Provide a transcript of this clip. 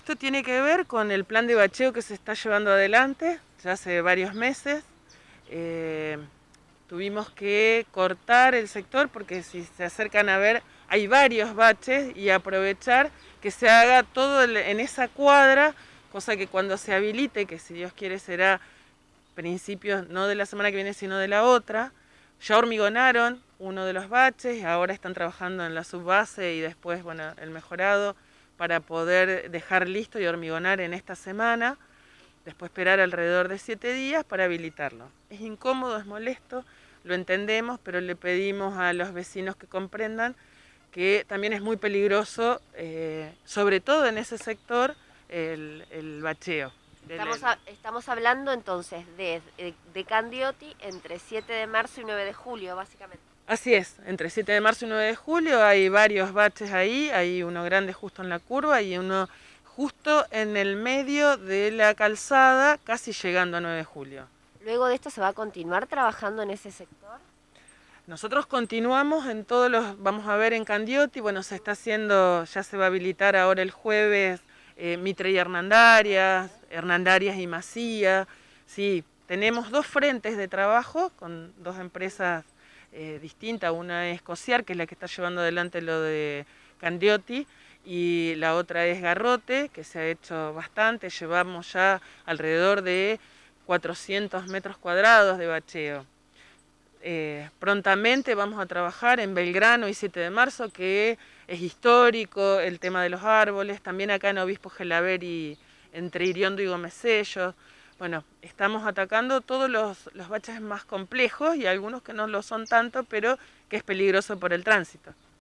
Esto tiene que ver con el plan de bacheo que se está llevando adelante ya hace varios meses. Eh, tuvimos que cortar el sector porque si se acercan a ver hay varios baches y aprovechar que se haga todo en esa cuadra, cosa que cuando se habilite, que si Dios quiere será principios no de la semana que viene sino de la otra, ya hormigonaron uno de los baches, ahora están trabajando en la subbase y después, bueno, el mejorado para poder dejar listo y hormigonar en esta semana, después esperar alrededor de siete días para habilitarlo. Es incómodo, es molesto, lo entendemos, pero le pedimos a los vecinos que comprendan que también es muy peligroso, eh, sobre todo en ese sector, el, bacheo. Estamos, hablando entonces de, de, de Candioti entre 7 de marzo y 9 de julio, básicamente. Así es, entre 7 de marzo y 9 de julio hay varios baches ahí, hay uno grande justo en la curva y uno justo en el medio de la calzada, casi llegando a 9 de julio. ¿Luego de esto se va a continuar trabajando en ese sector? Nosotros continuamos en todos los, vamos a ver en Candioti, bueno, se está haciendo, ya se va a habilitar ahora el jueves eh, Mitre y Hernandarias, Hernandarias y Macía, sí, tenemos dos frentes de trabajo con dos empresas eh, distinta. Una es Cosiar, que es la que está llevando adelante lo de Candiotti, y la otra es Garrote, que se ha hecho bastante. Llevamos ya alrededor de 400 metros cuadrados de bacheo. Eh, prontamente vamos a trabajar en Belgrano y 7 de marzo, que es histórico, el tema de los árboles, también acá en Obispo y entre Iriondo y Gómez bueno, estamos atacando todos los, los baches más complejos y algunos que no lo son tanto, pero que es peligroso por el tránsito.